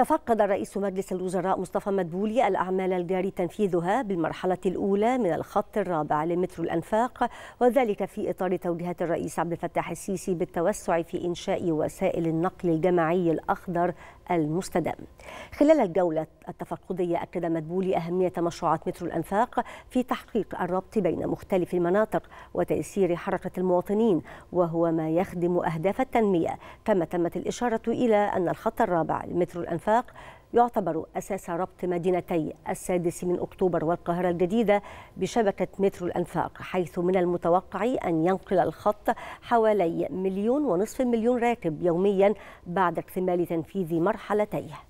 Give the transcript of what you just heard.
تفقد رئيس مجلس الوزراء مصطفى مدبولي الأعمال الجاري تنفيذها بالمرحلة الأولى من الخط الرابع لمترو الأنفاق وذلك في إطار توجيهات الرئيس عبد الفتاح السيسي بالتوسع في إنشاء وسائل النقل الجماعي الأخضر المستدام خلال الجولة التفقدية أكد مدبولي أهمية مشروعات مترو الأنفاق في تحقيق الربط بين مختلف المناطق وتيسير حركة المواطنين وهو ما يخدم أهداف التنمية كما تمت الإشارة إلى أن الخط الرابع لمترو الأنفاق الاتفاق يعتبر أساس ربط مدينتي السادس من أكتوبر والقاهرة الجديدة بشبكة مترو الأنفاق حيث من المتوقع أن ينقل الخط حوالي مليون ونصف مليون راكب يوميا بعد اكتمال تنفيذ مرحلتيه